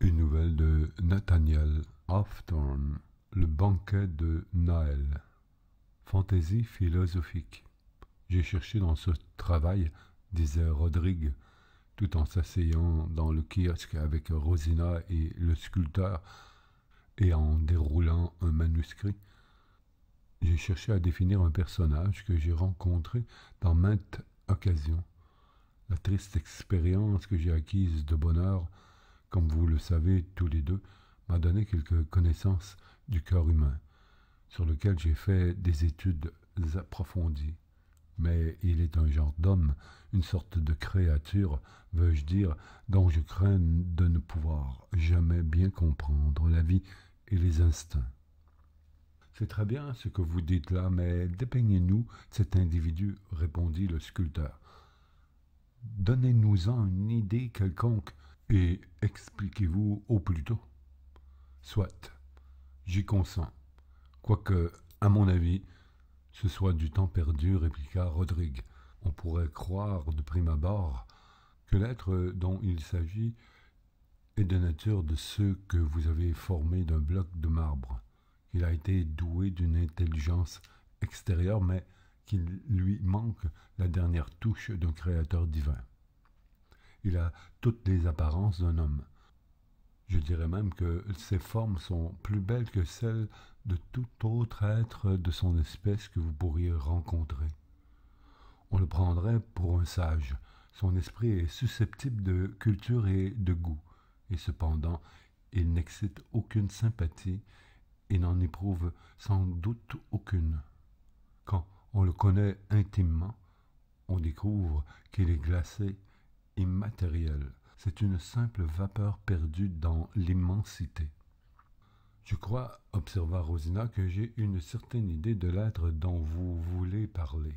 Une nouvelle de Nathaniel Hawthorne, Le banquet de Naël. Fantaisie philosophique. J'ai cherché dans ce travail, disait Rodrigue, tout en s'asseyant dans le kiosque avec Rosina et le sculpteur, et en déroulant un manuscrit. J'ai cherché à définir un personnage que j'ai rencontré dans maintes occasions. La triste expérience que j'ai acquise de bonheur comme vous le savez tous les deux, m'a donné quelques connaissances du cœur humain, sur lequel j'ai fait des études approfondies. Mais il est un genre d'homme, une sorte de créature, veux-je dire, dont je crains de ne pouvoir jamais bien comprendre la vie et les instincts. C'est très bien ce que vous dites là, mais dépeignez-nous cet individu, répondit le sculpteur. Donnez-nous-en une idée quelconque, et expliquez-vous au plus tôt. Soit, j'y consens, quoique, à mon avis, ce soit du temps perdu, répliqua Rodrigue. On pourrait croire de prime abord que l'être dont il s'agit est de nature de ceux que vous avez formés d'un bloc de marbre, qu'il a été doué d'une intelligence extérieure, mais qu'il lui manque la dernière touche d'un créateur divin. Il a toutes les apparences d'un homme. Je dirais même que ses formes sont plus belles que celles de tout autre être de son espèce que vous pourriez rencontrer. On le prendrait pour un sage. Son esprit est susceptible de culture et de goût, et cependant il n'excite aucune sympathie et n'en éprouve sans doute aucune. Quand on le connaît intimement, on découvre qu'il est glacé immatériel. C'est une simple vapeur perdue dans l'immensité. Je crois, observa Rosina, que j'ai une certaine idée de l'être dont vous voulez parler.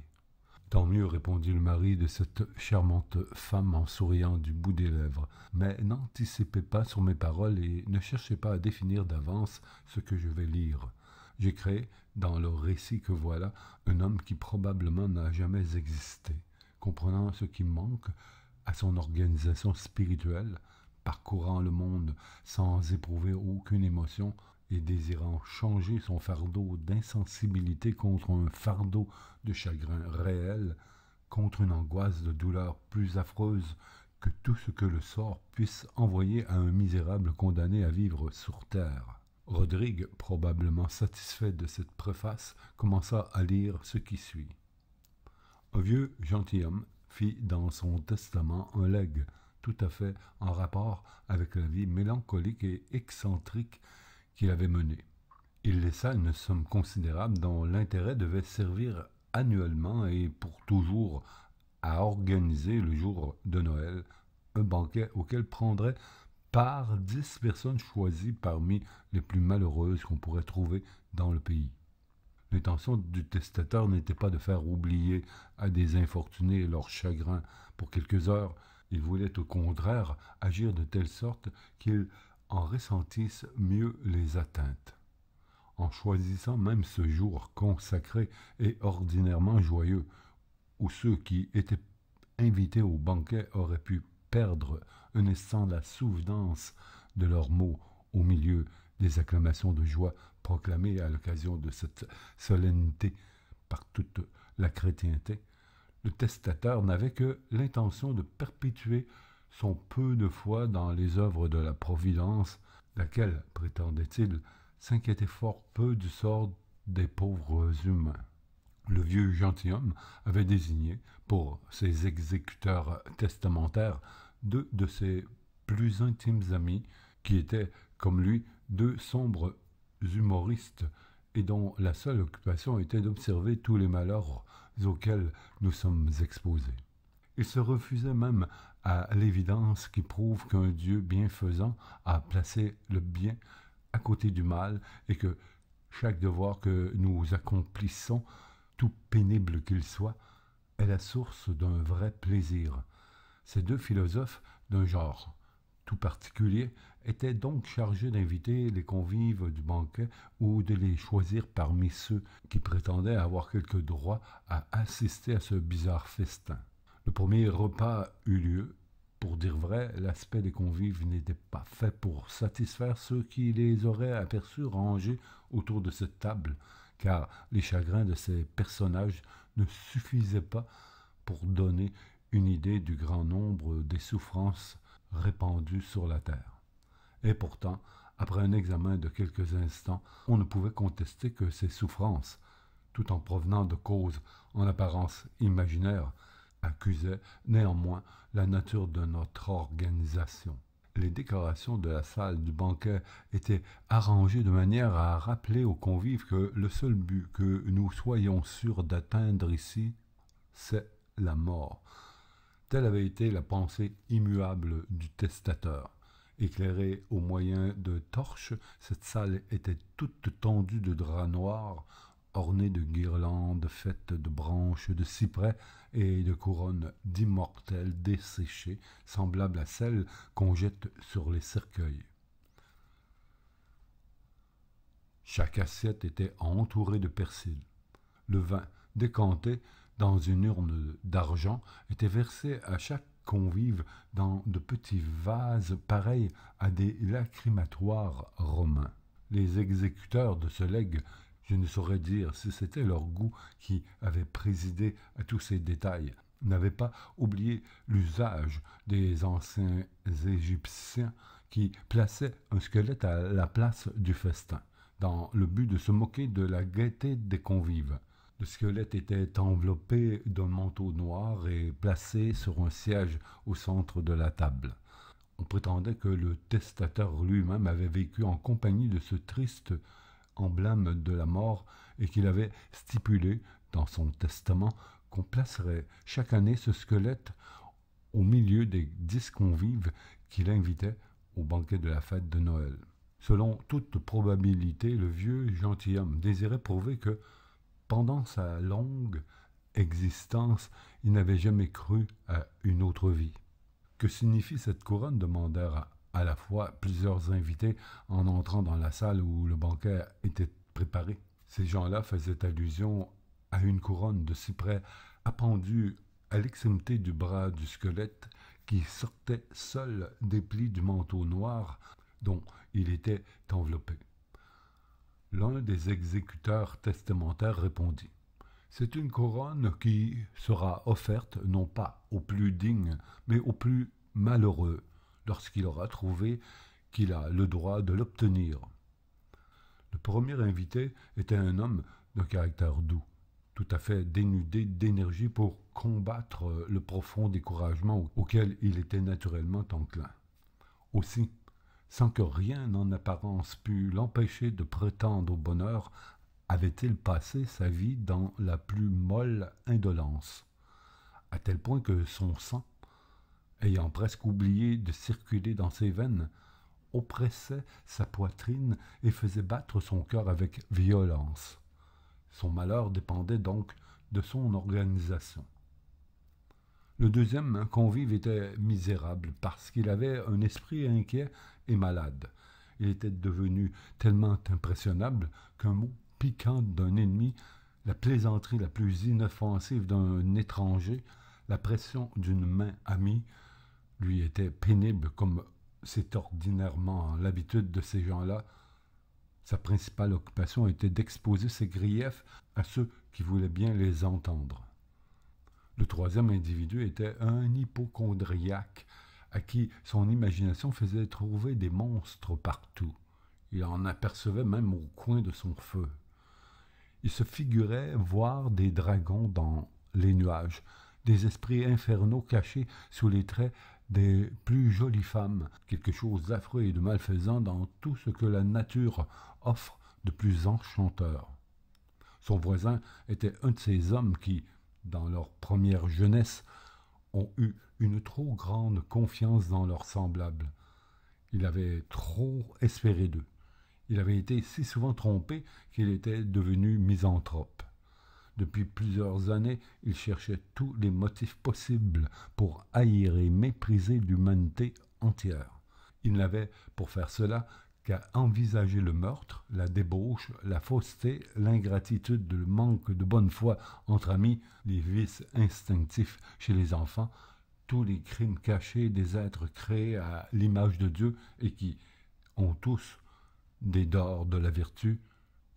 Tant mieux, répondit le mari de cette charmante femme en souriant du bout des lèvres, mais n'anticipez pas sur mes paroles et ne cherchez pas à définir d'avance ce que je vais lire. J'ai créé, dans le récit que voilà, un homme qui probablement n'a jamais existé. Comprenant ce qui manque, à son organisation spirituelle, parcourant le monde sans éprouver aucune émotion et désirant changer son fardeau d'insensibilité contre un fardeau de chagrin réel, contre une angoisse de douleur plus affreuse que tout ce que le sort puisse envoyer à un misérable condamné à vivre sur terre. Rodrigue, probablement satisfait de cette préface, commença à lire ce qui suit. Au vieux gentilhomme fit dans son testament un legs tout à fait en rapport avec la vie mélancolique et excentrique qu'il avait menée. Il laissa une somme considérable dont l'intérêt devait servir annuellement et pour toujours à organiser le jour de Noël un banquet auquel prendraient part dix personnes choisies parmi les plus malheureuses qu'on pourrait trouver dans le pays. L'intention du testateur n'était pas de faire oublier à des infortunés leur chagrin pour quelques heures, il voulait au contraire agir de telle sorte qu'ils en ressentissent mieux les atteintes. En choisissant même ce jour consacré et ordinairement joyeux, où ceux qui étaient invités au banquet auraient pu perdre, un instant la souvenance de leurs mots au milieu des acclamations de joie proclamé à l'occasion de cette solennité par toute la chrétienté, le testateur n'avait que l'intention de perpétuer son peu de foi dans les œuvres de la Providence, laquelle, prétendait-il, s'inquiétait fort peu du sort des pauvres humains. Le vieux gentilhomme avait désigné, pour ses exécuteurs testamentaires, deux de ses plus intimes amis, qui étaient, comme lui, deux sombres humoristes et dont la seule occupation était d'observer tous les malheurs auxquels nous sommes exposés. Il se refusait même à l'évidence qui prouve qu'un Dieu bienfaisant a placé le bien à côté du mal et que chaque devoir que nous accomplissons, tout pénible qu'il soit, est la source d'un vrai plaisir. Ces deux philosophes d'un genre tout particulier, était donc chargé d'inviter les convives du banquet ou de les choisir parmi ceux qui prétendaient avoir quelque droit à assister à ce bizarre festin. Le premier repas eut lieu. Pour dire vrai, l'aspect des convives n'était pas fait pour satisfaire ceux qui les auraient aperçus rangés autour de cette table, car les chagrins de ces personnages ne suffisaient pas pour donner une idée du grand nombre des souffrances répandue sur la terre. Et pourtant, après un examen de quelques instants, on ne pouvait contester que ces souffrances, tout en provenant de causes en apparence imaginaires, accusaient néanmoins la nature de notre organisation. Les décorations de la salle du banquet étaient arrangées de manière à rappeler aux convives que le seul but que nous soyons sûrs d'atteindre ici, c'est la mort. Telle avait été la pensée immuable du testateur. Éclairée au moyen de torches, cette salle était toute tendue de draps noirs, ornée de guirlandes faites de branches de cyprès et de couronnes d'immortelles desséchées, semblables à celles qu'on jette sur les cercueils. Chaque assiette était entourée de persil. Le vin, décanté, dans une urne d'argent était versée à chaque convive dans de petits vases pareils à des lacrymatoires romains. Les exécuteurs de ce legs, je ne saurais dire si c'était leur goût qui avait présidé à tous ces détails, n'avaient pas oublié l'usage des anciens Égyptiens qui plaçaient un squelette à la place du festin, dans le but de se moquer de la gaieté des convives. Le squelette était enveloppé d'un manteau noir et placé sur un siège au centre de la table. On prétendait que le testateur lui-même avait vécu en compagnie de ce triste emblème de la mort et qu'il avait stipulé dans son testament qu'on placerait chaque année ce squelette au milieu des dix convives qu'il invitait au banquet de la fête de Noël. Selon toute probabilité, le vieux gentilhomme désirait prouver que pendant sa longue existence, il n'avait jamais cru à une autre vie. Que signifie cette couronne demandèrent à la fois plusieurs invités en entrant dans la salle où le banquet était préparé. Ces gens-là faisaient allusion à une couronne de cyprès appendue à l'extrémité du bras du squelette qui sortait seul des plis du manteau noir dont il était enveloppé. L'un des exécuteurs testamentaires répondit C'est une couronne qui sera offerte non pas au plus digne, mais au plus malheureux, lorsqu'il aura trouvé qu'il a le droit de l'obtenir. Le premier invité était un homme de caractère doux, tout à fait dénudé d'énergie pour combattre le profond découragement auquel il était naturellement enclin. Aussi, sans que rien en apparence pût l'empêcher de prétendre au bonheur, avait-il passé sa vie dans la plus molle indolence, à tel point que son sang, ayant presque oublié de circuler dans ses veines, oppressait sa poitrine et faisait battre son cœur avec violence. Son malheur dépendait donc de son organisation. Le deuxième convive était misérable parce qu'il avait un esprit inquiet malade. Il était devenu tellement impressionnable qu'un mot piquant d'un ennemi, la plaisanterie la plus inoffensive d'un étranger, la pression d'une main amie, lui était pénible comme c'est ordinairement l'habitude de ces gens-là. Sa principale occupation était d'exposer ses griefs à ceux qui voulaient bien les entendre. Le troisième individu était un hypochondriaque à qui son imagination faisait trouver des monstres partout. Il en apercevait même au coin de son feu. Il se figurait voir des dragons dans les nuages, des esprits infernaux cachés sous les traits des plus jolies femmes, quelque chose d'affreux et de malfaisant dans tout ce que la nature offre de plus enchanteur. Son voisin était un de ces hommes qui, dans leur première jeunesse, ont eu une trop grande confiance dans leurs semblables. Il avait trop espéré d'eux. Il avait été si souvent trompé qu'il était devenu misanthrope. Depuis plusieurs années, il cherchait tous les motifs possibles pour haïr et mépriser l'humanité entière. Il n'avait, pour faire cela, à envisager le meurtre, la débauche, la fausseté, l'ingratitude, le manque de bonne foi entre amis, les vices instinctifs chez les enfants, tous les crimes cachés des êtres créés à l'image de Dieu et qui ont tous des dors de la vertu,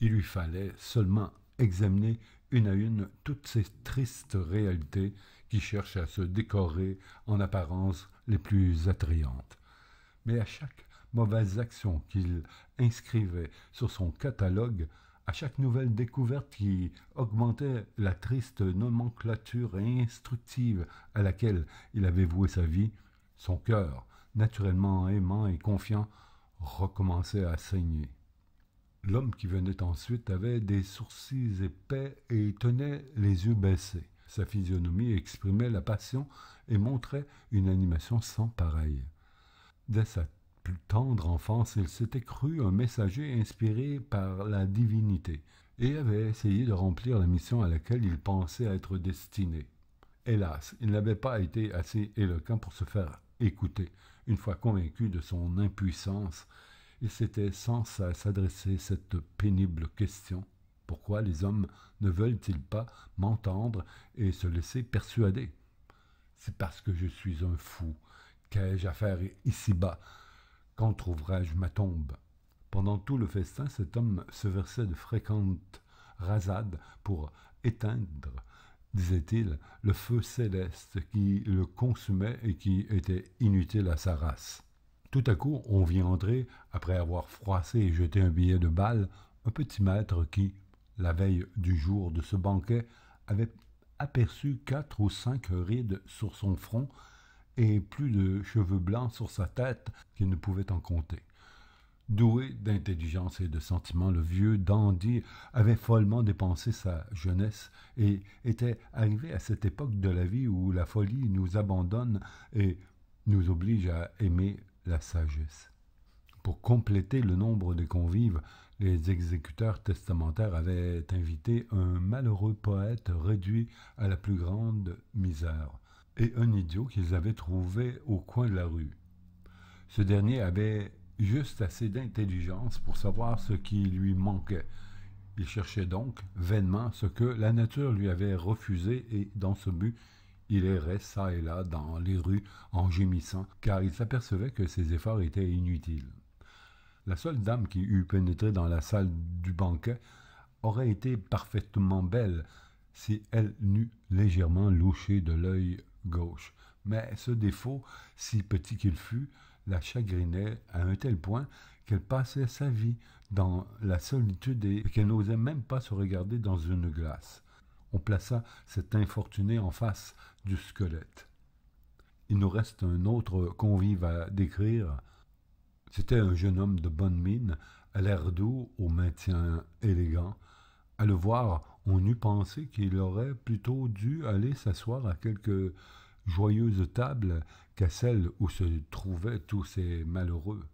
il lui fallait seulement examiner une à une toutes ces tristes réalités qui cherchent à se décorer en apparence les plus attrayantes. Mais à chaque mauvaises actions qu'il inscrivait sur son catalogue, à chaque nouvelle découverte qui augmentait la triste nomenclature instructive à laquelle il avait voué sa vie, son cœur, naturellement aimant et confiant, recommençait à saigner. L'homme qui venait ensuite avait des sourcils épais et tenait les yeux baissés. Sa physionomie exprimait la passion et montrait une animation sans pareille. Dès plus tendre enfance, il s'était cru un messager inspiré par la divinité et avait essayé de remplir la mission à laquelle il pensait être destiné. Hélas, il n'avait pas été assez éloquent pour se faire écouter. Une fois convaincu de son impuissance, il s'était sans cesse adressé cette pénible question. Pourquoi les hommes ne veulent-ils pas m'entendre et se laisser persuader C'est parce que je suis un fou. Qu'ai-je à faire ici-bas quand trouverai-je ma tombe Pendant tout le festin, cet homme se versait de fréquentes rasades pour éteindre, disait-il, le feu céleste qui le consumait et qui était inutile à sa race. Tout à coup, on vit entrer, après avoir froissé et jeté un billet de balle, un petit maître qui, la veille du jour de ce banquet, avait aperçu quatre ou cinq rides sur son front et plus de cheveux blancs sur sa tête qu'il ne pouvait en compter. Doué d'intelligence et de sentiments, le vieux dandy avait follement dépensé sa jeunesse et était arrivé à cette époque de la vie où la folie nous abandonne et nous oblige à aimer la sagesse. Pour compléter le nombre des convives, les exécuteurs testamentaires avaient invité un malheureux poète réduit à la plus grande misère et un idiot qu'ils avaient trouvé au coin de la rue. Ce dernier avait juste assez d'intelligence pour savoir ce qui lui manquait. Il cherchait donc vainement ce que la nature lui avait refusé et, dans ce but, il errait çà et là dans les rues en gémissant, car il s'apercevait que ses efforts étaient inutiles. La seule dame qui eût pénétré dans la salle du banquet aurait été parfaitement belle si elle n'eût légèrement louché de l'œil gauche. Mais ce défaut, si petit qu'il fût, la chagrinait à un tel point qu'elle passait sa vie dans la solitude et qu'elle n'osait même pas se regarder dans une glace. On plaça cet infortuné en face du squelette. Il nous reste un autre convive à décrire. C'était un jeune homme de bonne mine, à l'air doux, au maintien élégant. À le voir, on eût pensé qu'il aurait plutôt dû aller s'asseoir à quelque joyeuse table qu'à celle où se trouvaient tous ces malheureux.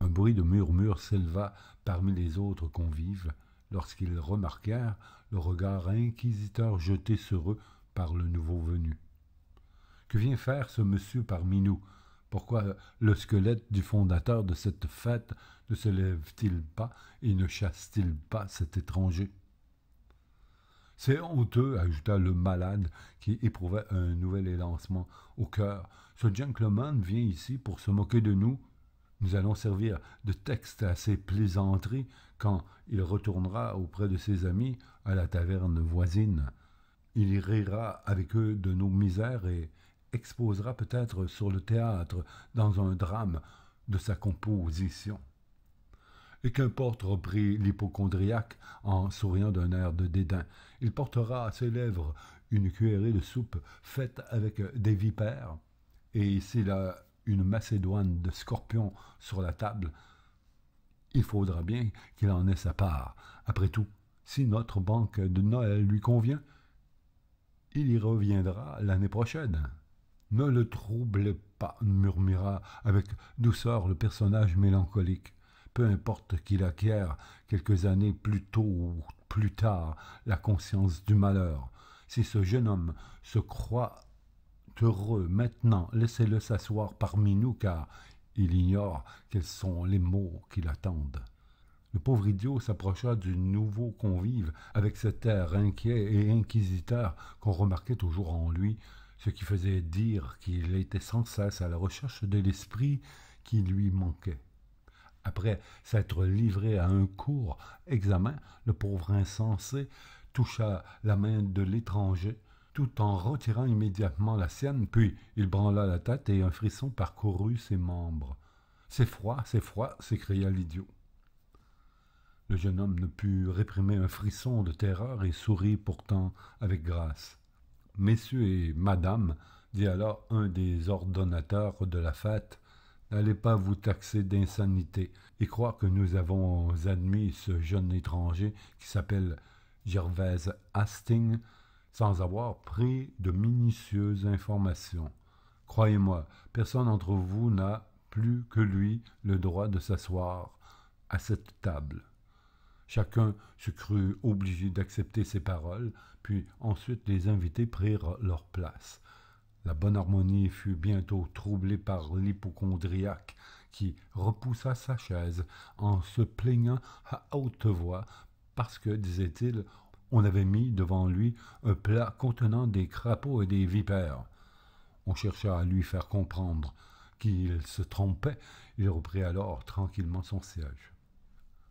Un bruit de murmure s'éleva parmi les autres convives lorsqu'ils remarquèrent le regard inquisiteur jeté sur eux par le nouveau venu. Que vient faire ce monsieur parmi nous Pourquoi le squelette du fondateur de cette fête ne se lève-t-il pas et ne chasse-t-il pas cet étranger c'est honteux, ajouta le malade qui éprouvait un nouvel élancement au cœur. Ce gentleman vient ici pour se moquer de nous. Nous allons servir de texte à ses plaisanteries quand il retournera auprès de ses amis à la taverne voisine. Il y rira avec eux de nos misères et exposera peut-être sur le théâtre, dans un drame, de sa composition. Et qu'importe, reprit l'hypochondriaque en souriant d'un air de dédain, il portera à ses lèvres une cuillerée de soupe faite avec des vipères, et s'il a une macédoine de scorpions sur la table, il faudra bien qu'il en ait sa part. Après tout, si notre banque de Noël lui convient, il y reviendra l'année prochaine. Ne le troublez pas, murmura avec douceur le personnage mélancolique peu importe qu'il acquiert quelques années plus tôt ou plus tard la conscience du malheur. Si ce jeune homme se croit heureux maintenant, laissez-le s'asseoir parmi nous car il ignore quels sont les mots qui l'attendent. Le pauvre idiot s'approcha du nouveau convive avec cet air inquiet et inquisiteur qu'on remarquait toujours en lui, ce qui faisait dire qu'il était sans cesse à la recherche de l'esprit qui lui manquait après s'être livré à un court examen, le pauvre insensé toucha la main de l'étranger, tout en retirant immédiatement la sienne, puis il branla la tête et un frisson parcourut ses membres. C'est froid, c'est froid, s'écria l'idiot. Le jeune homme ne put réprimer un frisson de terreur et sourit pourtant avec grâce. Messieurs et madame, dit alors un des ordonnateurs de la fête, N'allez pas vous taxer d'insanité et croire que nous avons admis ce jeune étranger qui s'appelle Gervaise Hastings sans avoir pris de minutieuses informations. Croyez-moi, personne d'entre vous n'a plus que lui le droit de s'asseoir à cette table. Chacun se crut obligé d'accepter ces paroles, puis ensuite les invités prirent leur place. La bonne harmonie fut bientôt troublée par l'hypochondriaque qui repoussa sa chaise en se plaignant à haute voix parce que, disait-il, on avait mis devant lui un plat contenant des crapauds et des vipères. On chercha à lui faire comprendre qu'il se trompait. Il reprit alors tranquillement son siège.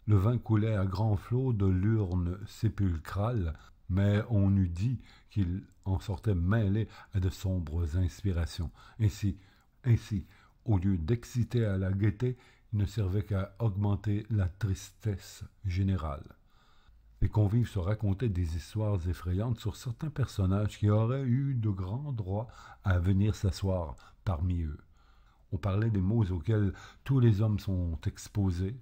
Le vin coulait à grands flots de l'urne sépulcrale mais on eût dit qu'il en sortait mêlé à de sombres inspirations. Ainsi, ainsi au lieu d'exciter à la gaieté, il ne servait qu'à augmenter la tristesse générale. Les convives se racontaient des histoires effrayantes sur certains personnages qui auraient eu de grands droits à venir s'asseoir parmi eux. On parlait des maux auxquels tous les hommes sont exposés,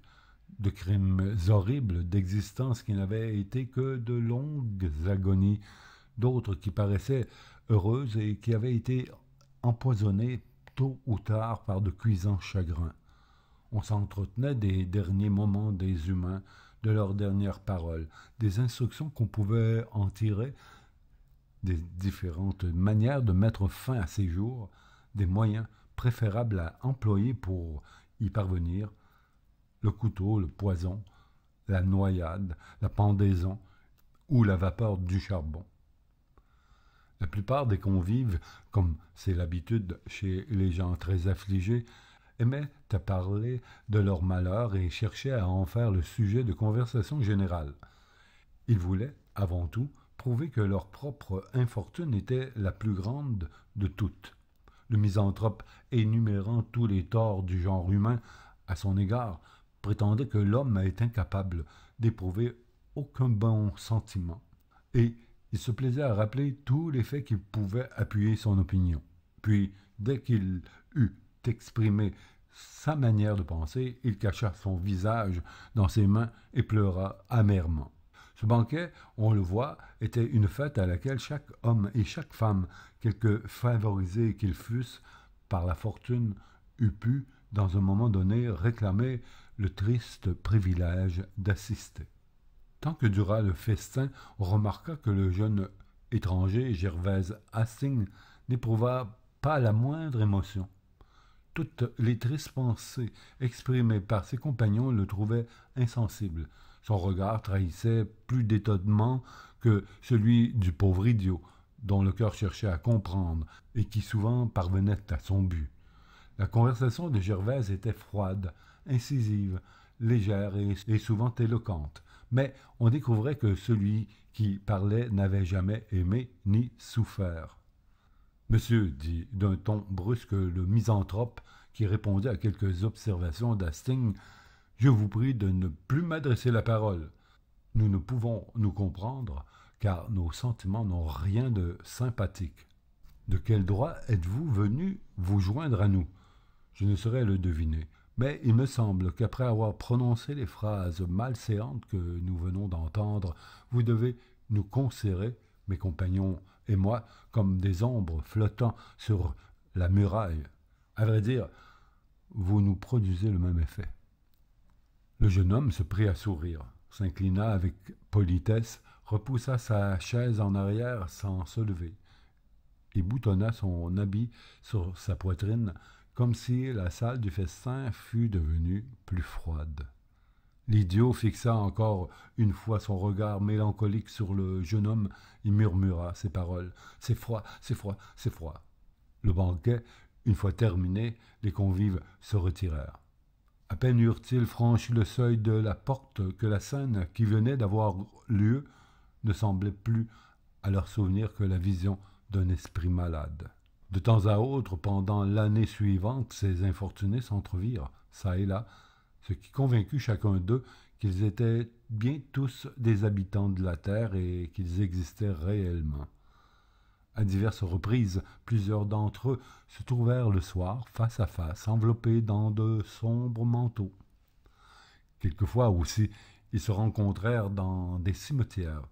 de crimes horribles, d'existences qui n'avaient été que de longues agonies, d'autres qui paraissaient heureuses et qui avaient été empoisonnées tôt ou tard par de cuisants chagrins. On s'entretenait des derniers moments des humains, de leurs dernières paroles, des instructions qu'on pouvait en tirer, des différentes manières de mettre fin à ces jours, des moyens préférables à employer pour y parvenir, le couteau, le poison, la noyade, la pendaison ou la vapeur du charbon. La plupart des convives, comme c'est l'habitude chez les gens très affligés, aimaient à parler de leur malheur et cherchaient à en faire le sujet de conversation générale. Ils voulaient, avant tout, prouver que leur propre infortune était la plus grande de toutes. Le misanthrope énumérant tous les torts du genre humain à son égard prétendait que l'homme est incapable d'éprouver aucun bon sentiment, et il se plaisait à rappeler tous les faits qui pouvaient appuyer son opinion. Puis, dès qu'il eut exprimé sa manière de penser, il cacha son visage dans ses mains et pleura amèrement. Ce banquet, on le voit, était une fête à laquelle chaque homme et chaque femme, quelque favorisés qu'ils fussent par la fortune, eût pu, dans un moment donné, réclamer le triste privilège d'assister. Tant que dura le festin, on remarqua que le jeune étranger, Gervaise Hastings, n'éprouva pas la moindre émotion. Toutes les tristes pensées exprimées par ses compagnons le trouvaient insensible. Son regard trahissait plus d'étonnement que celui du pauvre idiot, dont le cœur cherchait à comprendre et qui souvent parvenait à son but. La conversation de Gervaise était froide, incisive, légère et, souvent éloquente. Mais on découvrait que celui qui parlait n'avait jamais aimé ni souffert. Monsieur, dit d'un ton brusque le misanthrope qui répondait à quelques observations d'Asting, « je vous prie de ne plus m'adresser la parole. Nous ne pouvons nous comprendre car nos sentiments n'ont rien de sympathique. De quel droit êtes-vous venu vous joindre à nous Je ne saurais le deviner. Mais il me semble qu'après avoir prononcé les phrases malséantes que nous venons d'entendre, vous devez nous considérer, mes compagnons et moi, comme des ombres flottant sur la muraille. À vrai dire, vous nous produisez le même effet. Le jeune homme se prit à sourire, s'inclina avec politesse, repoussa sa chaise en arrière sans se lever, et boutonna son habit sur sa poitrine comme si la salle du festin fût devenue plus froide. L'idiot fixa encore une fois son regard mélancolique sur le jeune homme et murmura ces paroles. C'est froid, c'est froid, c'est froid. Le banquet, une fois terminé, les convives se retirèrent. À peine eurent-ils franchi le seuil de la porte que la scène qui venait d'avoir lieu ne semblait plus à leur souvenir que la vision d'un esprit malade. De temps à autre, pendant l'année suivante, ces infortunés s'entrevirent, ça et là, ce qui convaincut chacun d'eux qu'ils étaient bien tous des habitants de la Terre et qu'ils existaient réellement. À diverses reprises, plusieurs d'entre eux se trouvèrent le soir face à face, enveloppés dans de sombres manteaux. Quelquefois aussi, ils se rencontrèrent dans des cimetières.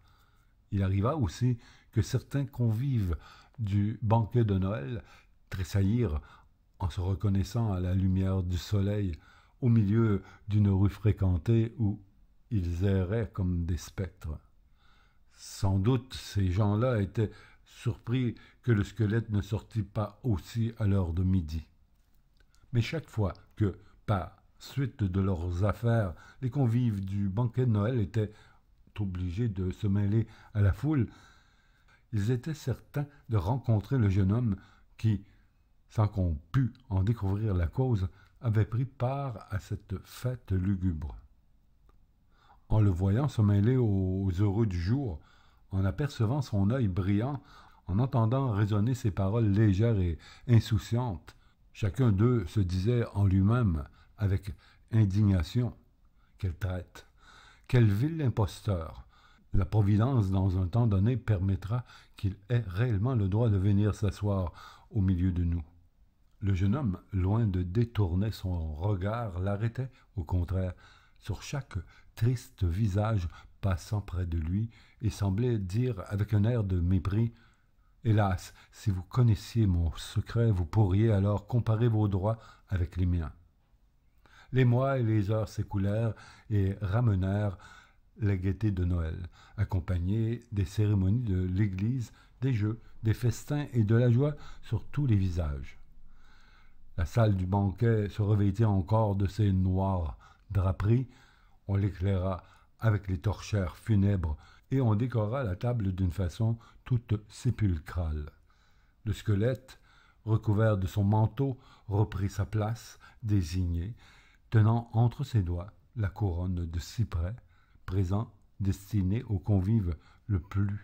Il arriva aussi que certains convives du banquet de Noël tressaillirent en se reconnaissant à la lumière du soleil au milieu d'une rue fréquentée où ils erraient comme des spectres. Sans doute ces gens-là étaient surpris que le squelette ne sortît pas aussi à l'heure de midi. Mais chaque fois que, par suite de leurs affaires, les convives du banquet de Noël étaient obligés de se mêler à la foule, ils étaient certains de rencontrer le jeune homme qui, sans qu'on pût en découvrir la cause, avait pris part à cette fête lugubre. En le voyant se mêler aux heureux du jour, en apercevant son œil brillant, en entendant résonner ses paroles légères et insouciantes, chacun d'eux se disait en lui-même, avec indignation, Quelle traite Quel vil imposteur la Providence, dans un temps donné, permettra qu'il ait réellement le droit de venir s'asseoir au milieu de nous. Le jeune homme, loin de détourner son regard, l'arrêtait, au contraire, sur chaque triste visage passant près de lui, et semblait dire avec un air de mépris Hélas, si vous connaissiez mon secret, vous pourriez alors comparer vos droits avec les miens. Les mois et les heures s'écoulèrent et ramenèrent la gaieté de Noël, accompagnée des cérémonies de l'église, des jeux, des festins et de la joie sur tous les visages. La salle du banquet se revêtit encore de ses noires draperies, on l'éclaira avec les torchères funèbres et on décora la table d'une façon toute sépulcrale. Le squelette, recouvert de son manteau, reprit sa place désignée, tenant entre ses doigts la couronne de cyprès, présent destiné aux convives le plus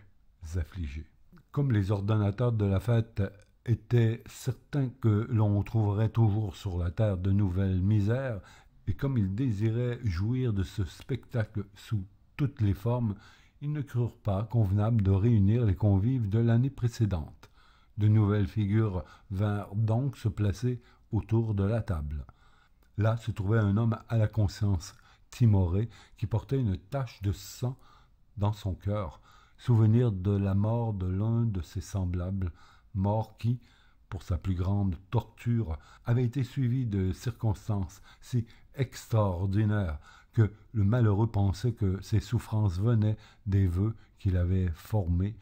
affligés. Comme les ordonnateurs de la fête étaient certains que l'on trouverait toujours sur la terre de nouvelles misères, et comme ils désiraient jouir de ce spectacle sous toutes les formes, ils ne crurent pas convenable de réunir les convives de l'année précédente. De nouvelles figures vinrent donc se placer autour de la table. Là se trouvait un homme à la conscience timoré, qui portait une tache de sang dans son cœur, souvenir de la mort de l'un de ses semblables, mort qui, pour sa plus grande torture, avait été suivi de circonstances si extraordinaires que le malheureux pensait que ses souffrances venaient des vœux qu'il avait formés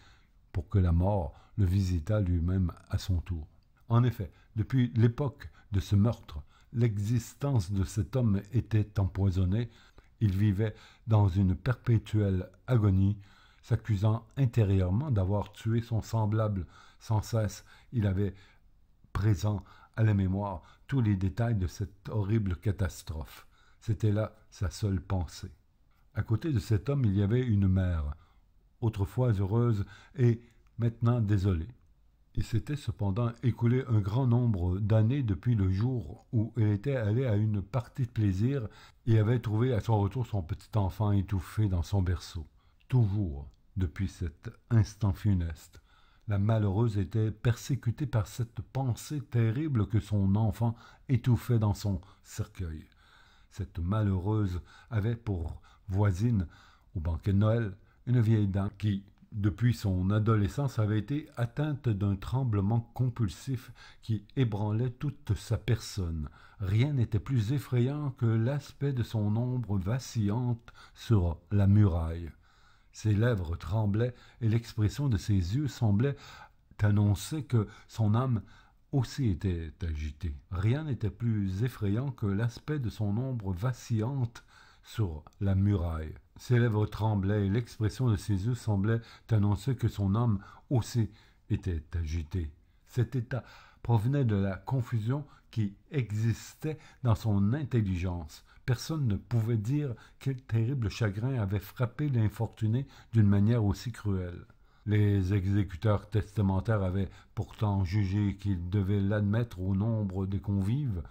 pour que la mort le visitât lui-même à son tour. En effet, depuis l'époque de ce meurtre, L'existence de cet homme était empoisonnée, il vivait dans une perpétuelle agonie, s'accusant intérieurement d'avoir tué son semblable. Sans cesse, il avait présent à la mémoire tous les détails de cette horrible catastrophe. C'était là sa seule pensée. À côté de cet homme, il y avait une mère, autrefois heureuse et maintenant désolée. Il s'était cependant écoulé un grand nombre d'années depuis le jour où elle était allée à une partie de plaisir et avait trouvé à son retour son petit enfant étouffé dans son berceau. Toujours, depuis cet instant funeste, la malheureuse était persécutée par cette pensée terrible que son enfant étouffait dans son cercueil. Cette malheureuse avait pour voisine, au banquet de Noël, une vieille dame qui, depuis son adolescence, avait été atteinte d'un tremblement compulsif qui ébranlait toute sa personne. Rien n'était plus effrayant que l'aspect de son ombre vacillante sur la muraille. Ses lèvres tremblaient et l'expression de ses yeux semblait annoncer que son âme aussi était agitée. Rien n'était plus effrayant que l'aspect de son ombre vacillante sur la muraille. Ses lèvres tremblaient et l'expression de ses yeux semblait annoncer que son âme aussi était agité. Cet état provenait de la confusion qui existait dans son intelligence. Personne ne pouvait dire quel terrible chagrin avait frappé l'infortuné d'une manière aussi cruelle. Les exécuteurs testamentaires avaient pourtant jugé qu'il devait l'admettre au nombre des convives,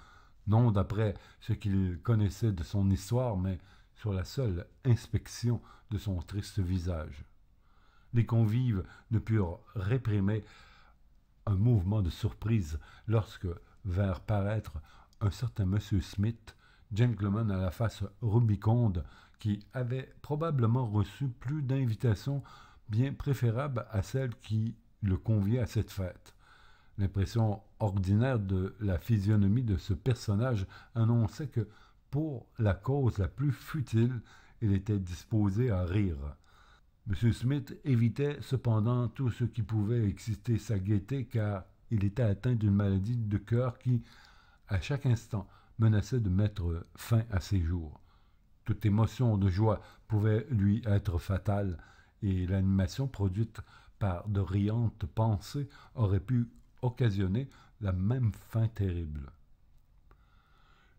non d'après ce qu'ils connaissaient de son histoire, mais sur la seule inspection de son triste visage. Les convives ne purent réprimer un mouvement de surprise lorsque vinrent paraître un certain monsieur Smith, gentleman à la face rubiconde, qui avait probablement reçu plus d'invitations bien préférables à celles qui le conviaient à cette fête. L'impression ordinaire de la physionomie de ce personnage annonçait que pour la cause la plus futile, il était disposé à rire. M. Smith évitait cependant tout ce qui pouvait exciter sa gaieté, car il était atteint d'une maladie de cœur qui, à chaque instant, menaçait de mettre fin à ses jours. Toute émotion de joie pouvait lui être fatale, et l'animation produite par de riantes pensées aurait pu occasionner la même fin terrible.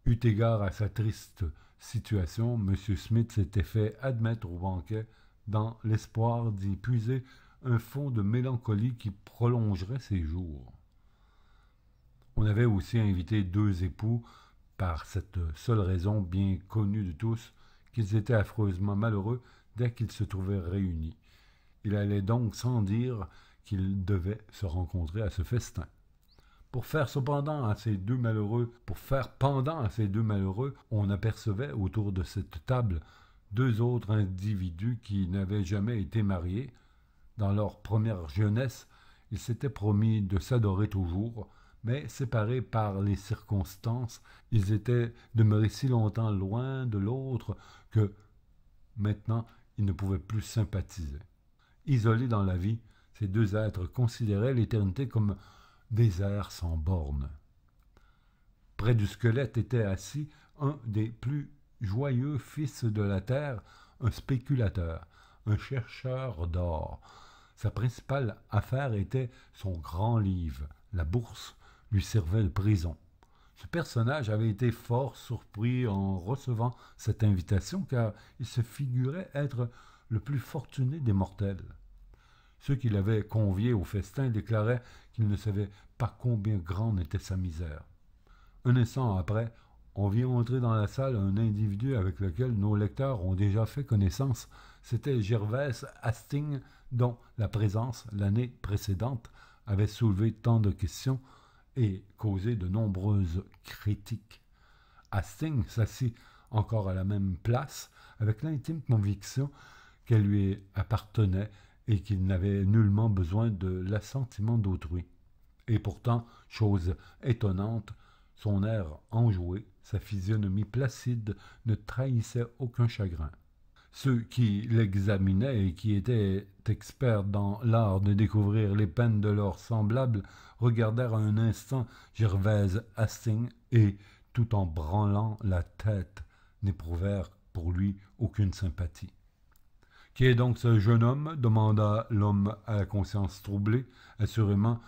Eut égard à sa triste situation, M. Smith s'était fait admettre au banquet dans l'espoir d'y puiser un fond de mélancolie qui prolongerait ses jours. On avait aussi invité deux époux par cette seule raison bien connue de tous qu'ils étaient affreusement malheureux dès qu'ils se trouvaient réunis. Il allait donc sans dire qu'ils devaient se rencontrer à ce festin. Pour faire cependant à ces deux malheureux, pour faire pendant à ces deux malheureux, on apercevait autour de cette table deux autres individus qui n'avaient jamais été mariés. Dans leur première jeunesse, ils s'étaient promis de s'adorer toujours, mais séparés par les circonstances, ils étaient demeurés si longtemps loin de l'autre que maintenant ils ne pouvaient plus sympathiser. Isolés dans la vie, ces deux êtres considéraient l'éternité comme désert sans bornes. Près du squelette était assis un des plus joyeux fils de la terre, un spéculateur, un chercheur d'or. Sa principale affaire était son grand livre. La bourse lui servait de prison. Ce personnage avait été fort surpris en recevant cette invitation car il se figurait être le plus fortuné des mortels. Ceux qui l'avaient convié au festin déclaraient qu'ils ne savaient pas combien grande était sa misère. Un instant après, on vit entrer dans la salle un individu avec lequel nos lecteurs ont déjà fait connaissance. C'était Gervais Hastings, dont la présence l'année précédente avait soulevé tant de questions et causé de nombreuses critiques. Hastings s'assit encore à la même place, avec l'intime conviction qu'elle lui appartenait et qu'il n'avait nullement besoin de l'assentiment d'autrui. Et pourtant, chose étonnante, son air enjoué, sa physionomie placide ne trahissait aucun chagrin. Ceux qui l'examinaient et qui étaient experts dans l'art de découvrir les peines de leurs semblables regardèrent un instant Gervaise Hastings et, tout en branlant la tête, n'éprouvèrent pour lui aucune sympathie. Qui est donc ce jeune homme demanda l'homme à la conscience troublée. Assurément,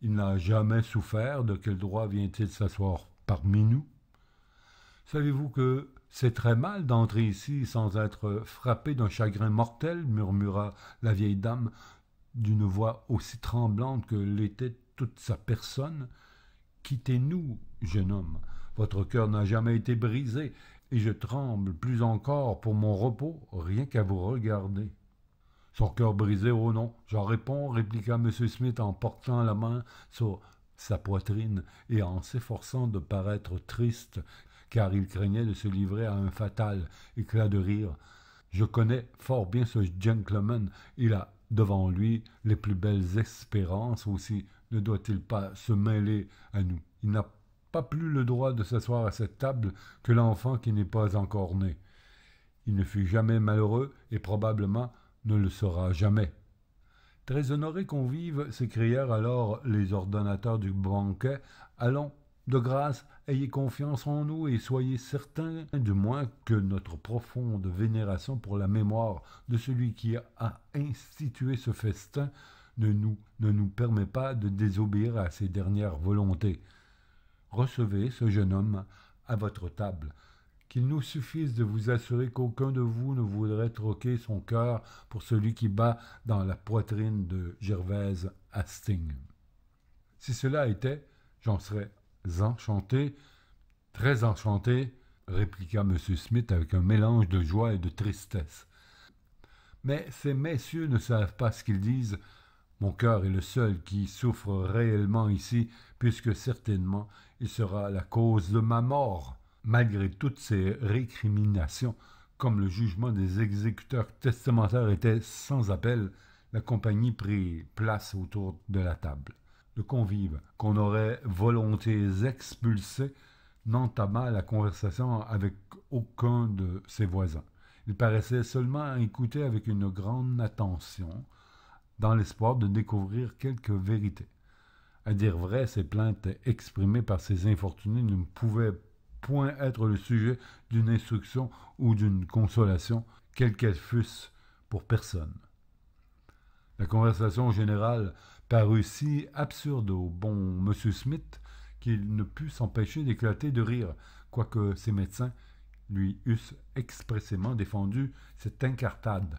il n'a jamais souffert. De quel droit vient-il s'asseoir parmi nous Savez-vous que c'est très mal d'entrer ici sans être frappé d'un chagrin mortel murmura la vieille dame d'une voix aussi tremblante que l'était toute sa personne. Quittez-nous, jeune homme. Votre cœur n'a jamais été brisé et je tremble plus encore pour mon repos, rien qu'à vous regarder. Son cœur brisé, oh non, j'en réponds, répliqua M. Smith en portant la main sur sa poitrine et en s'efforçant de paraître triste, car il craignait de se livrer à un fatal éclat de rire. Je connais fort bien ce gentleman, il a devant lui les plus belles espérances aussi, ne doit-il pas se mêler à nous Il n'a pas plus le droit de s'asseoir à cette table que l'enfant qui n'est pas encore né. Il ne fut jamais malheureux et probablement ne le sera jamais. Très honorés convives s'écrièrent alors les ordonnateurs du banquet Allons, de grâce, ayez confiance en nous et soyez certains, du moins, que notre profonde vénération pour la mémoire de celui qui a institué ce festin ne nous permet pas de désobéir à ses dernières volontés recevez ce jeune homme à votre table. Qu'il nous suffise de vous assurer qu'aucun de vous ne voudrait troquer son cœur pour celui qui bat dans la poitrine de Gervaise Hastings. Si cela était, j'en serais enchanté, très enchanté, répliqua M. Smith avec un mélange de joie et de tristesse. Mais ces messieurs ne savent pas ce qu'ils disent. Mon cœur est le seul qui souffre réellement ici, puisque certainement il sera la cause de ma mort, malgré toutes ces récriminations. Comme le jugement des exécuteurs testamentaires était sans appel, la compagnie prit place autour de la table. Le convive, qu'on aurait volonté expulsé, n'entama la conversation avec aucun de ses voisins. Il paraissait seulement écouter avec une grande attention, dans l'espoir de découvrir quelques vérités. À dire vrai, ces plaintes exprimées par ces infortunés ne pouvaient point être le sujet d'une instruction ou d'une consolation, quelles qu'elles fussent, pour personne. La conversation générale parut si absurde au bon M. Smith qu'il ne put s'empêcher d'éclater de rire, quoique ses médecins lui eussent expressément défendu cette incartade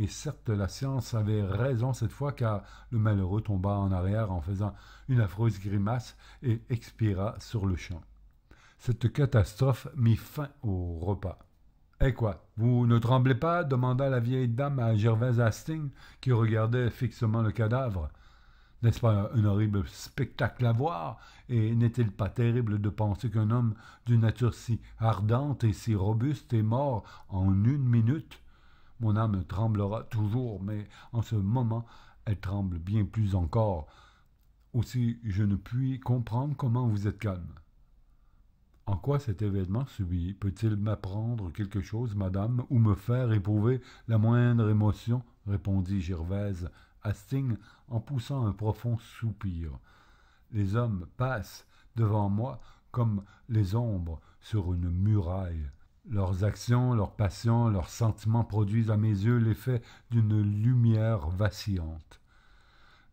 et certes, la science avait raison cette fois, car le malheureux tomba en arrière en faisant une affreuse grimace et expira sur le champ. Cette catastrophe mit fin au repas. Eh quoi, vous ne tremblez pas demanda la vieille dame à Gervaise Hastings, qui regardait fixement le cadavre. N'est-ce pas un horrible spectacle à voir Et n'est-il pas terrible de penser qu'un homme d'une nature si ardente et si robuste est mort en une minute mon âme tremblera toujours, mais en ce moment, elle tremble bien plus encore. Aussi, je ne puis comprendre comment vous êtes calme. En quoi cet événement subit peut-il m'apprendre quelque chose, madame, ou me faire éprouver la moindre émotion répondit Gervaise Hastings en poussant un profond soupir. Les hommes passent devant moi comme les ombres sur une muraille. Leurs actions, leurs passions, leurs sentiments produisent à mes yeux l'effet d'une lumière vacillante.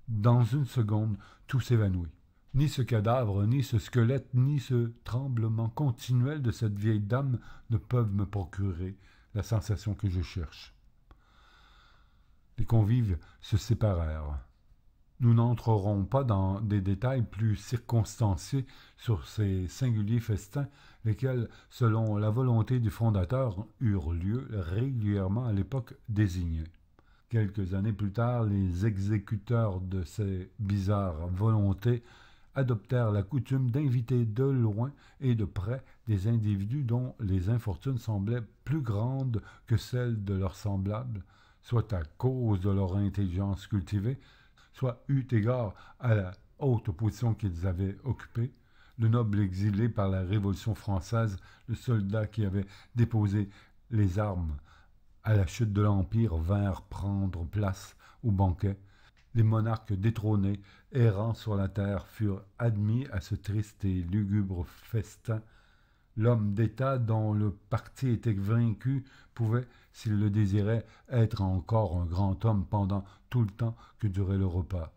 Dans une seconde, tout s'évanouit. Ni ce cadavre, ni ce squelette, ni ce tremblement continuel de cette vieille dame ne peuvent me procurer la sensation que je cherche. Les convives se séparèrent. Nous n'entrerons pas dans des détails plus circonstanciés sur ces singuliers festins, lesquels, selon la volonté du fondateur, eurent lieu régulièrement à l'époque désignée. Quelques années plus tard, les exécuteurs de ces bizarres volontés adoptèrent la coutume d'inviter de loin et de près des individus dont les infortunes semblaient plus grandes que celles de leurs semblables, soit à cause de leur intelligence cultivée, soit eut égard à la haute position qu'ils avaient occupée, le noble exilé par la Révolution française, le soldat qui avait déposé les armes à la chute de l'Empire vinrent prendre place au banquet. Les monarques détrônés, errant sur la terre, furent admis à ce triste et lugubre festin L'homme d'État dont le parti était vaincu pouvait, s'il le désirait, être encore un grand homme pendant tout le temps que durait le repas.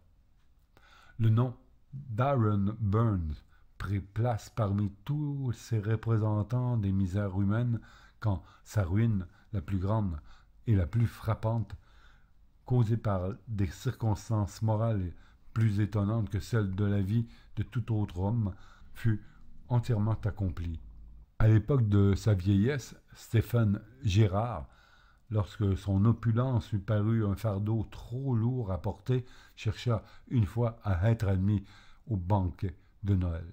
Le nom d'Aaron Burns prit place parmi tous ces représentants des misères humaines quand sa ruine, la plus grande et la plus frappante, causée par des circonstances morales plus étonnantes que celles de la vie de tout autre homme, fut entièrement accomplie. À l'époque de sa vieillesse, Stéphane Gérard, lorsque son opulence lui parut un fardeau trop lourd à porter, chercha une fois à être admis au banquet de Noël.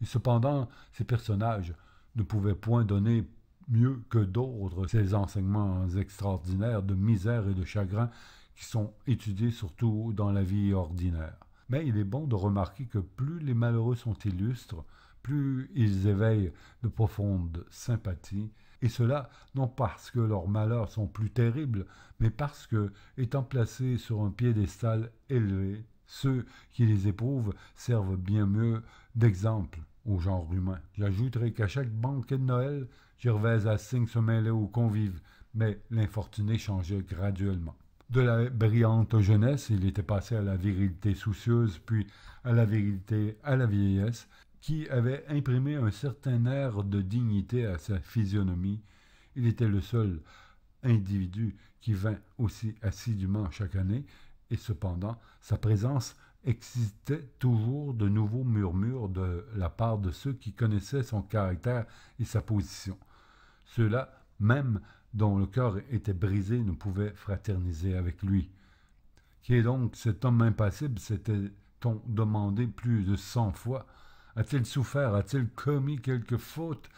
Et cependant, ces personnages ne pouvaient point donner mieux que d'autres ces enseignements extraordinaires de misère et de chagrin qui sont étudiés surtout dans la vie ordinaire mais il est bon de remarquer que plus les malheureux sont illustres, plus ils éveillent de profondes sympathies, et cela non parce que leurs malheurs sont plus terribles, mais parce que, étant placés sur un piédestal élevé, ceux qui les éprouvent servent bien mieux d'exemple au genre humain. J'ajouterai qu'à chaque banquet de Noël, Gervaise Hastings se mêlait aux convives, mais l'infortuné changeait graduellement de la brillante jeunesse, il était passé à la virilité soucieuse, puis à la virilité à la vieillesse, qui avait imprimé un certain air de dignité à sa physionomie. Il était le seul individu qui vint aussi assidûment chaque année, et cependant sa présence excitait toujours de nouveaux murmures de la part de ceux qui connaissaient son caractère et sa position. Ceux-là même dont le cœur était brisé, ne pouvait fraterniser avec lui. Qui est donc cet homme impassible s'était-on demandé plus de cent fois A-t-il souffert A-t-il commis quelque faute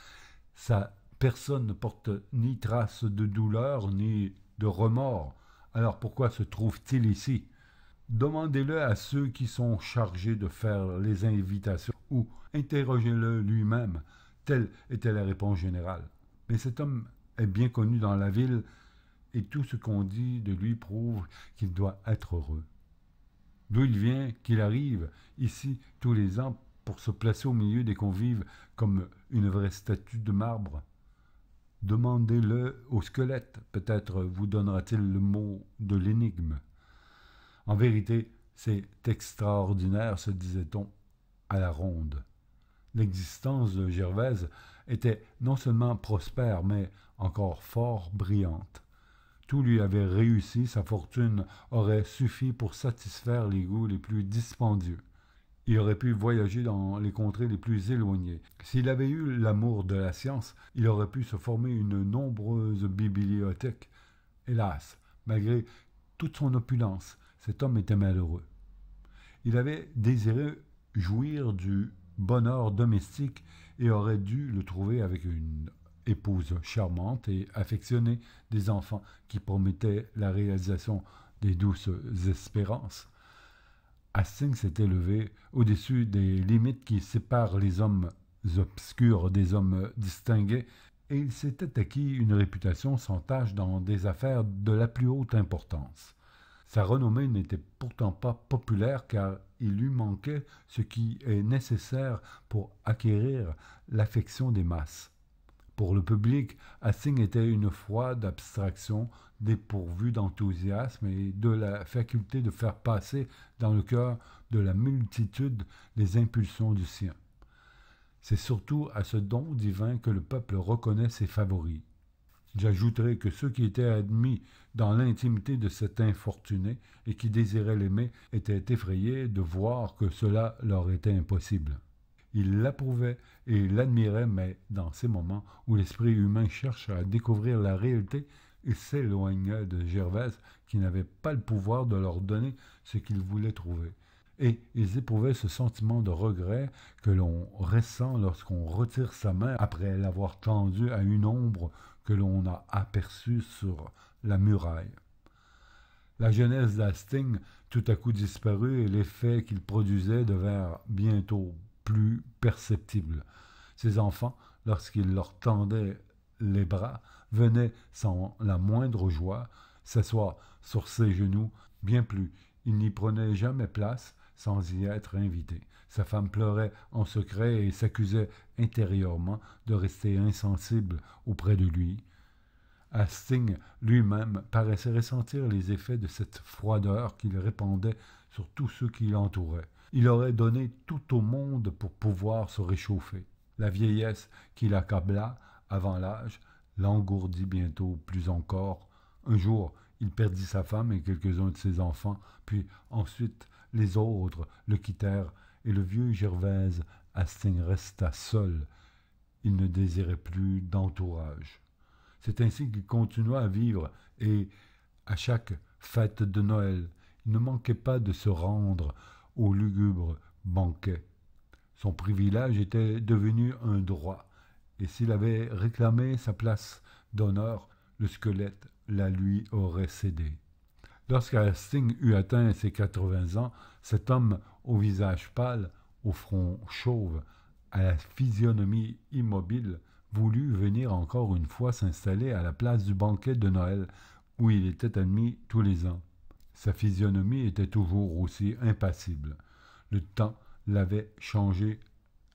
Sa personne ne porte ni trace de douleur, ni de remords. Alors pourquoi se trouve-t-il ici Demandez-le à ceux qui sont chargés de faire les invitations ou interrogez-le lui-même. Telle était la réponse générale. Mais cet homme est bien connu dans la ville et tout ce qu'on dit de lui prouve qu'il doit être heureux. D'où il vient, qu'il arrive ici tous les ans pour se placer au milieu des convives comme une vraie statue de marbre. Demandez-le au squelette, peut-être vous donnera-t-il le mot de l'énigme. En vérité, c'est extraordinaire, se disait-on à la ronde. L'existence de Gervaise était non seulement prospère, mais encore fort brillante. Tout lui avait réussi, sa fortune aurait suffi pour satisfaire les goûts les plus dispendieux. Il aurait pu voyager dans les contrées les plus éloignées. S'il avait eu l'amour de la science, il aurait pu se former une nombreuse bibliothèque. Hélas, malgré toute son opulence, cet homme était malheureux. Il avait désiré jouir du bonheur domestique et aurait dû le trouver avec une épouse charmante et affectionnée, des enfants qui promettaient la réalisation des douces espérances. Hastings s'était élevé au-dessus des limites qui séparent les hommes obscurs des hommes distingués, et il s'était acquis une réputation sans tâche dans des affaires de la plus haute importance. Sa renommée n'était pourtant pas populaire car il lui manquait ce qui est nécessaire pour acquérir l'affection des masses. Pour le public, Assigne était une froide abstraction dépourvue d'enthousiasme et de la faculté de faire passer dans le cœur de la multitude les impulsions du sien. C'est surtout à ce don divin que le peuple reconnaît ses favoris. J'ajouterai que ceux qui étaient admis dans l'intimité de cet infortuné et qui désiraient l'aimer étaient effrayés de voir que cela leur était impossible il l'approuvait et l'admirait, mais dans ces moments où l'esprit humain cherche à découvrir la réalité, il s'éloigna de Gervaise qui n'avait pas le pouvoir de leur donner ce qu'ils voulaient trouver. Et ils éprouvaient ce sentiment de regret que l'on ressent lorsqu'on retire sa main après l'avoir tendue à une ombre que l'on a aperçue sur la muraille. La jeunesse d'Hastings tout à coup disparut et l'effet qu'il produisait devint bientôt plus perceptible. Ses enfants, lorsqu'il leur tendait les bras, venaient sans la moindre joie s'asseoir sur ses genoux, bien plus. Il n'y prenait jamais place sans y être invité. Sa femme pleurait en secret et s'accusait intérieurement de rester insensible auprès de lui. Hastings lui-même paraissait ressentir les effets de cette froideur qu'il répandait sur tous ceux qui l'entouraient. Il aurait donné tout au monde pour pouvoir se réchauffer. La vieillesse qui l'accabla avant l'âge l'engourdit bientôt plus encore. Un jour, il perdit sa femme et quelques-uns de ses enfants, puis ensuite les autres le quittèrent, et le vieux Gervaise Asting resta seul. Il ne désirait plus d'entourage. C'est ainsi qu'il continua à vivre, et à chaque fête de Noël, il ne manquait pas de se rendre au lugubre banquet. Son privilège était devenu un droit, et s'il avait réclamé sa place d'honneur, le squelette la lui aurait cédée. Lorsqu'Hastings eut atteint ses 80 ans, cet homme au visage pâle, au front chauve, à la physionomie immobile, voulut venir encore une fois s'installer à la place du banquet de Noël où il était admis tous les ans. Sa physionomie était toujours aussi impassible. Le temps l'avait changé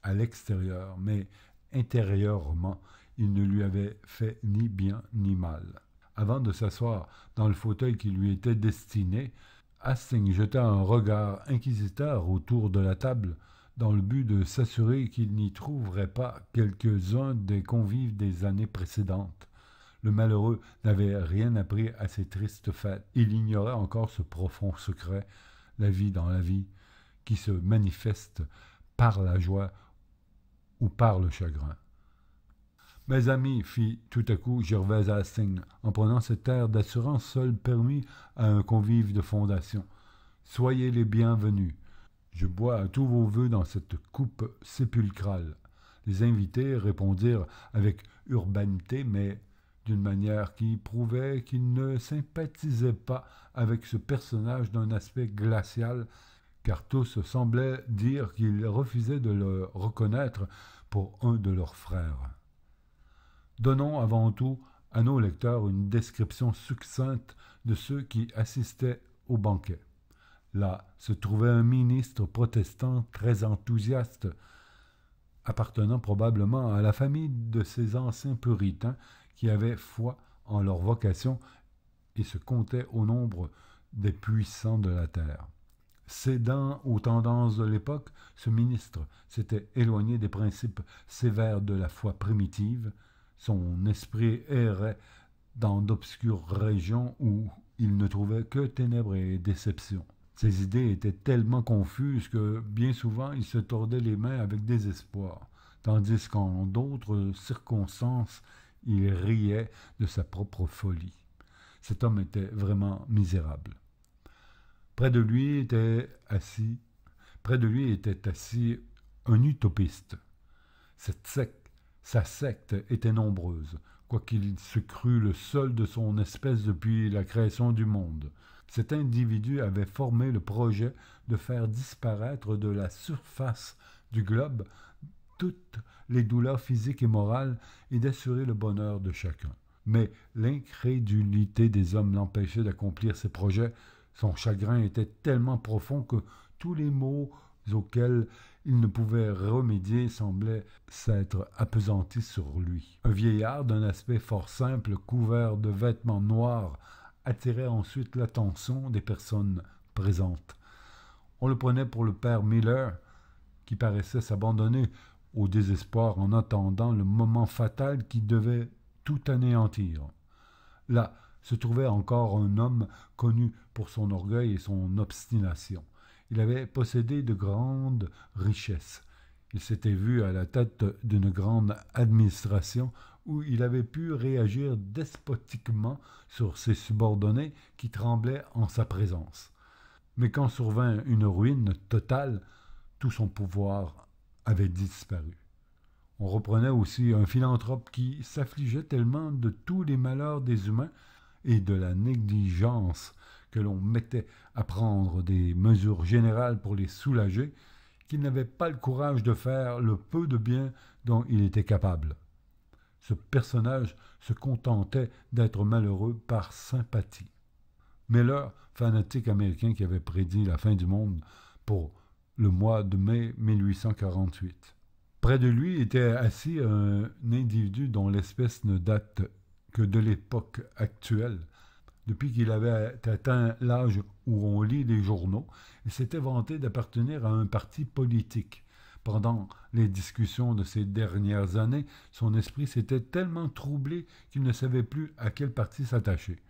à l'extérieur, mais intérieurement, il ne lui avait fait ni bien ni mal. Avant de s'asseoir dans le fauteuil qui lui était destiné, Hastings jeta un regard inquisiteur autour de la table dans le but de s'assurer qu'il n'y trouverait pas quelques-uns des convives des années précédentes. Le malheureux n'avait rien appris à ces tristes fêtes. Il ignorait encore ce profond secret, la vie dans la vie, qui se manifeste par la joie ou par le chagrin. Mes amis, fit tout à coup Gervais Hastings, en prenant cet air d'assurance seul permis à un convive de fondation, soyez les bienvenus. Je bois à tous vos voeux dans cette coupe sépulcrale. Les invités répondirent avec urbanité, mais d'une manière qui prouvait qu'il ne sympathisait pas avec ce personnage d'un aspect glacial, car tous semblaient dire qu'il refusait de le reconnaître pour un de leurs frères. Donnons avant tout à nos lecteurs une description succincte de ceux qui assistaient au banquet. Là se trouvait un ministre protestant très enthousiaste, appartenant probablement à la famille de ces anciens puritains qui avaient foi en leur vocation et se comptaient au nombre des puissants de la terre. Cédant aux tendances de l'époque, ce ministre s'était éloigné des principes sévères de la foi primitive, son esprit errait dans d'obscures régions où il ne trouvait que ténèbres et déceptions. Ses idées étaient tellement confuses que bien souvent il se tordait les mains avec désespoir, tandis qu'en d'autres circonstances il riait de sa propre folie. Cet homme était vraiment misérable. Près de lui était assis, près de lui était assis un utopiste. Cette secte, sa secte était nombreuse, quoiqu'il se crût le seul de son espèce depuis la création du monde. Cet individu avait formé le projet de faire disparaître de la surface du globe toutes les douleurs physiques et morales et d'assurer le bonheur de chacun. Mais l'incrédulité des hommes l'empêchait d'accomplir ses projets. Son chagrin était tellement profond que tous les maux auxquels il ne pouvait remédier semblaient s'être apesantis sur lui. Un vieillard d'un aspect fort simple, couvert de vêtements noirs, attirait ensuite l'attention des personnes présentes. On le prenait pour le père Miller, qui paraissait s'abandonner au désespoir en attendant le moment fatal qui devait tout anéantir. Là se trouvait encore un homme connu pour son orgueil et son obstination. Il avait possédé de grandes richesses. Il s'était vu à la tête d'une grande administration où il avait pu réagir despotiquement sur ses subordonnés qui tremblaient en sa présence. Mais quand survint une ruine totale, tout son pouvoir avait disparu. On reprenait aussi un philanthrope qui s'affligeait tellement de tous les malheurs des humains et de la négligence que l'on mettait à prendre des mesures générales pour les soulager qu'il n'avait pas le courage de faire le peu de bien dont il était capable. Ce personnage se contentait d'être malheureux par sympathie. Mais Miller, fanatique américain qui avait prédit la fin du monde pour le mois de mai 1848. Près de lui était assis un individu dont l'espèce ne date que de l'époque actuelle, depuis qu'il avait atteint l'âge où on lit les journaux, il s'était vanté d'appartenir à un parti politique. Pendant les discussions de ces dernières années, son esprit s'était tellement troublé qu'il ne savait plus à quel parti s'attacher.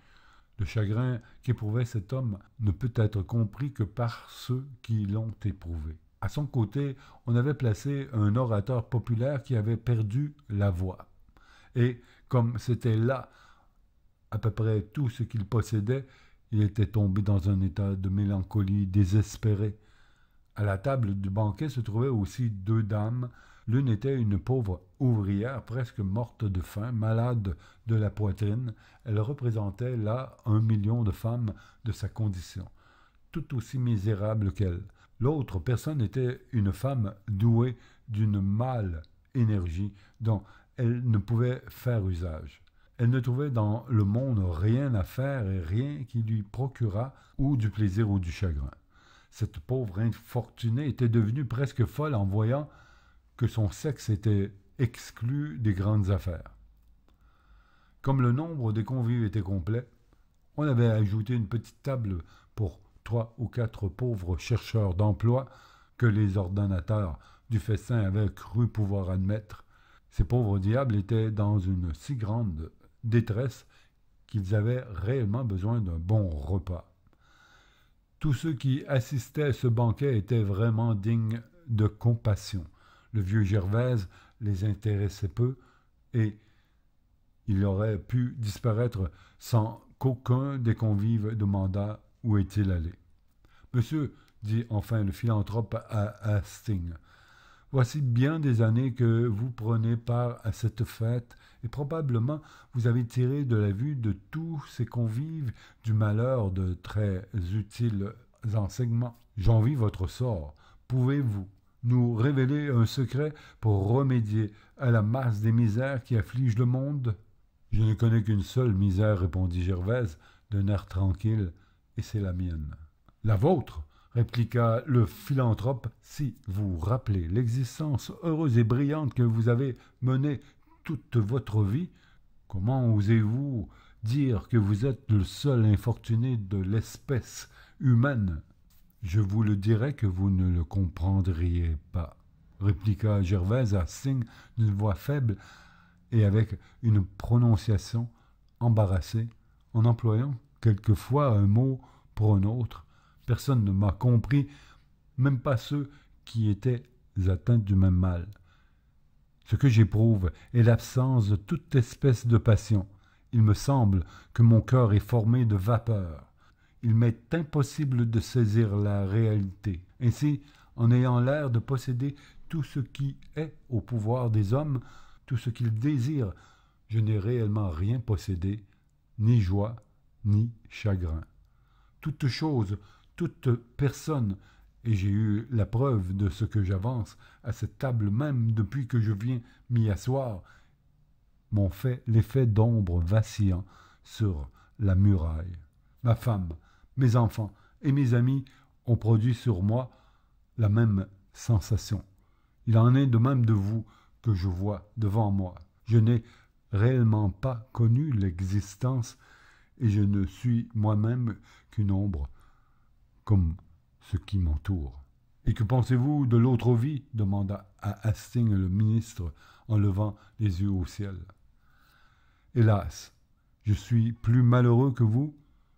Le chagrin qu'éprouvait cet homme ne peut être compris que par ceux qui l'ont éprouvé. À son côté, on avait placé un orateur populaire qui avait perdu la voix. Et comme c'était là à peu près tout ce qu'il possédait, il était tombé dans un état de mélancolie désespérée. À la table du banquet se trouvaient aussi deux dames L'une était une pauvre ouvrière presque morte de faim, malade de la poitrine. Elle représentait là un million de femmes de sa condition, tout aussi misérables qu'elle. L'autre personne était une femme douée d'une mâle énergie dont elle ne pouvait faire usage. Elle ne trouvait dans le monde rien à faire et rien qui lui procurât ou du plaisir ou du chagrin. Cette pauvre infortunée était devenue presque folle en voyant que son sexe était exclu des grandes affaires. Comme le nombre des convives était complet, on avait ajouté une petite table pour trois ou quatre pauvres chercheurs d'emploi que les ordonnateurs du festin avaient cru pouvoir admettre. Ces pauvres diables étaient dans une si grande détresse qu'ils avaient réellement besoin d'un bon repas. Tous ceux qui assistaient à ce banquet étaient vraiment dignes de compassion le vieux Gervaise les intéressait peu et il aurait pu disparaître sans qu'aucun des convives demandât où est-il allé. Monsieur, dit enfin le philanthrope à Hastings, voici bien des années que vous prenez part à cette fête, et probablement vous avez tiré de la vue de tous ces convives du malheur de très utiles enseignements. J'envie votre sort. Pouvez-vous, nous révéler un secret pour remédier à la masse des misères qui affligent le monde Je ne connais qu'une seule misère, répondit Gervaise d'un air tranquille, et c'est la mienne. La vôtre répliqua le philanthrope, si vous rappelez l'existence heureuse et brillante que vous avez menée toute votre vie, comment osez-vous dire que vous êtes le seul infortuné de l'espèce humaine je vous le dirai que vous ne le comprendriez pas, répliqua Gervaise à signe d'une voix faible et avec une prononciation embarrassée, en employant quelquefois un mot pour un autre. Personne ne m'a compris, même pas ceux qui étaient atteints du même mal. Ce que j'éprouve est l'absence de toute espèce de passion. Il me semble que mon cœur est formé de vapeur il m'est impossible de saisir la réalité. Ainsi, en ayant l'air de posséder tout ce qui est au pouvoir des hommes, tout ce qu'ils désirent, je n'ai réellement rien possédé, ni joie, ni chagrin. Toute chose, toute personne, et j'ai eu la preuve de ce que j'avance à cette table même depuis que je viens m'y asseoir, m'ont fait l'effet d'ombre vacillant sur la muraille. Ma femme, mes enfants et mes amis ont produit sur moi la même sensation. Il en est de même de vous que je vois devant moi. Je n'ai réellement pas connu l'existence et je ne suis moi-même qu'une ombre comme ce qui m'entoure. Et que pensez-vous de l'autre vie demanda à Hastings le ministre en levant les yeux au ciel. Hélas, je suis plus malheureux que vous,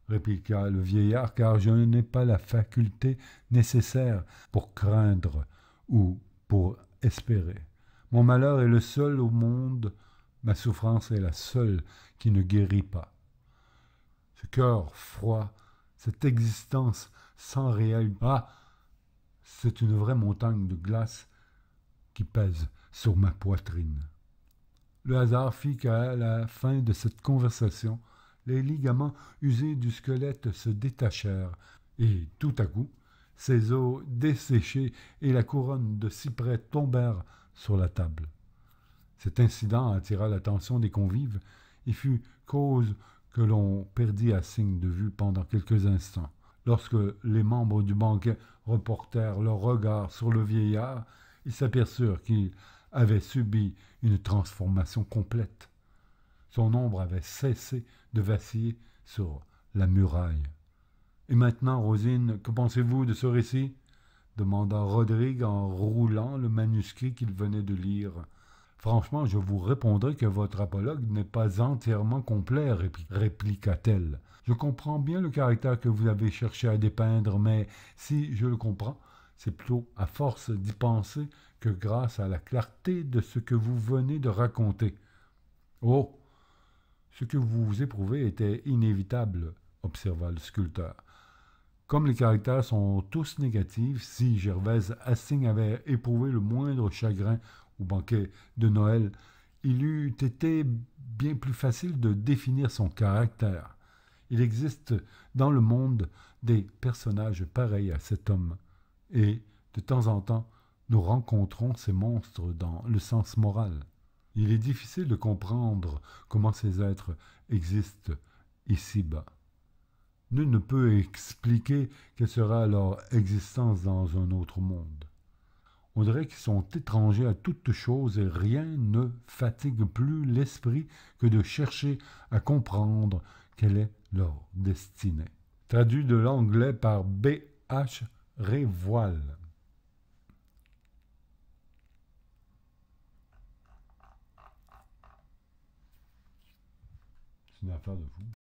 répliqua le vieillard, car je n'ai pas la faculté nécessaire pour craindre ou pour espérer. Mon malheur est le seul au monde, ma souffrance est la seule qui ne guérit pas. Ce cœur froid, cette existence sans réel, ah, c'est une vraie montagne de glace qui pèse sur ma poitrine. Le hasard fit qu'à la fin de cette conversation, les ligaments usés du squelette se détachèrent, et tout à coup, ses os desséchés et la couronne de cyprès tombèrent sur la table. Cet incident attira l'attention des convives et fut cause que l'on perdit à signe de vue pendant quelques instants. Lorsque les membres du banquet reportèrent leur regard sur le vieillard, ils s'aperçurent qu'il avait subi une transformation complète. Son ombre avait cessé de vaciller sur la muraille. Et maintenant, Rosine, que pensez-vous de ce récit demanda Rodrigue en roulant le manuscrit qu'il venait de lire. Franchement, je vous répondrai que votre apologue n'est pas entièrement complet, répliqua-t-elle. Je comprends bien le caractère que vous avez cherché à dépeindre, mais si je le comprends, c'est plutôt à force d'y penser que grâce à la clarté de ce que vous venez de raconter. Oh ce que vous éprouvez était inévitable, observa le sculpteur. Comme les caractères sont tous négatifs, si Gervaise Hastings avait éprouvé le moindre chagrin au banquet de Noël, il eût été bien plus facile de définir son caractère. Il existe dans le monde des personnages pareils à cet homme, et, de temps en temps, nous rencontrons ces monstres dans le sens moral. Il est difficile de comprendre comment ces êtres existent ici-bas. Nul ne peut expliquer quelle sera leur existence dans un autre monde. On dirait qu'ils sont étrangers à toute chose et rien ne fatigue plus l'esprit que de chercher à comprendre quelle est leur destinée. Traduit de l'anglais par B. H. Révoile. C'est une affaire de fou.